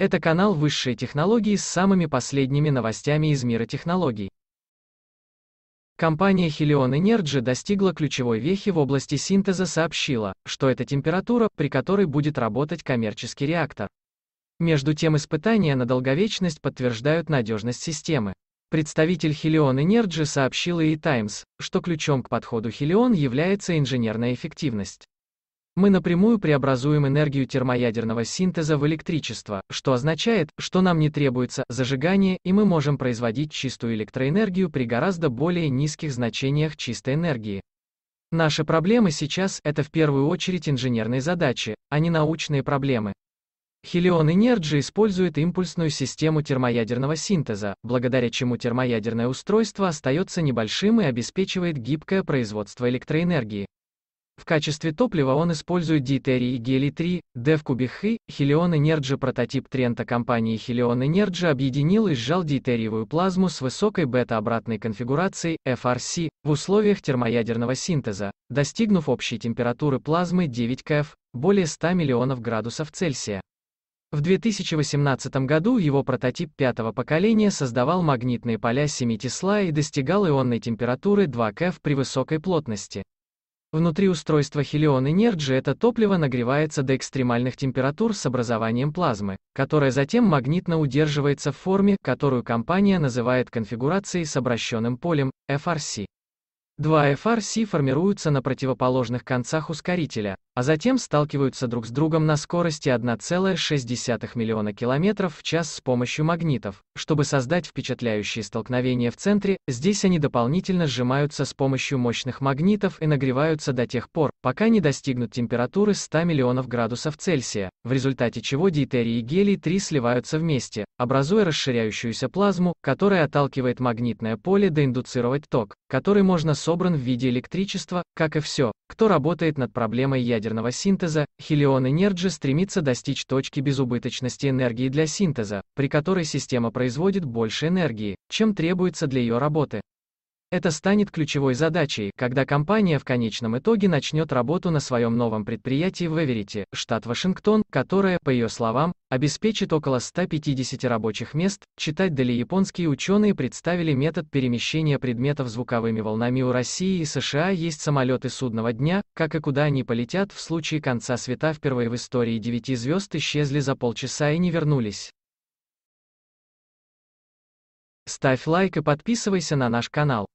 Это канал высшей технологии с самыми последними новостями из мира технологий. Компания Helion Energy достигла ключевой вехи в области синтеза сообщила, что это температура, при которой будет работать коммерческий реактор. Между тем испытания на долговечность подтверждают надежность системы. Представитель Helion Energy сообщил и Times, что ключом к подходу Helion является инженерная эффективность. Мы напрямую преобразуем энергию термоядерного синтеза в электричество, что означает, что нам не требуется зажигание, и мы можем производить чистую электроэнергию при гораздо более низких значениях чистой энергии. Наши проблемы сейчас – это в первую очередь инженерные задачи, а не научные проблемы. Хелион Energy использует импульсную систему термоядерного синтеза, благодаря чему термоядерное устройство остается небольшим и обеспечивает гибкое производство электроэнергии. В качестве топлива он использует дитерий и гелий 3, D в кубе Helion Energy прототип Трента компании Helion Energy объединил и сжал дитериевую плазму с высокой бета-обратной конфигурацией, FRC, в условиях термоядерного синтеза, достигнув общей температуры плазмы 9 КФ, более 100 миллионов градусов Цельсия. В 2018 году его прототип пятого поколения создавал магнитные поля 7 Тесла и достигал ионной температуры 2 КФ при высокой плотности. Внутри устройства Helion Energy это топливо нагревается до экстремальных температур с образованием плазмы, которая затем магнитно удерживается в форме, которую компания называет конфигурацией с обращенным полем, FRC. Два FRC формируются на противоположных концах ускорителя, а затем сталкиваются друг с другом на скорости 1,6 миллиона километров в час с помощью магнитов. Чтобы создать впечатляющие столкновения в центре, здесь они дополнительно сжимаются с помощью мощных магнитов и нагреваются до тех пор, пока не достигнут температуры 100 миллионов градусов Цельсия, в результате чего дитерий и гелий-3 сливаются вместе, образуя расширяющуюся плазму, которая отталкивает магнитное поле доиндуцировать ток который можно собран в виде электричества, как и все, кто работает над проблемой ядерного синтеза, Helion Energy стремится достичь точки безубыточности энергии для синтеза, при которой система производит больше энергии, чем требуется для ее работы. Это станет ключевой задачей, когда компания в конечном итоге начнет работу на своем новом предприятии в Эверите, штат Вашингтон, которое, по ее словам, обеспечит около 150 рабочих мест. Читать дали японские ученые представили метод перемещения предметов звуковыми волнами у России и США есть самолеты судного дня, как и куда они полетят в случае конца света впервые в истории девяти звезд исчезли за полчаса и не вернулись. Ставь лайк и подписывайся на наш канал.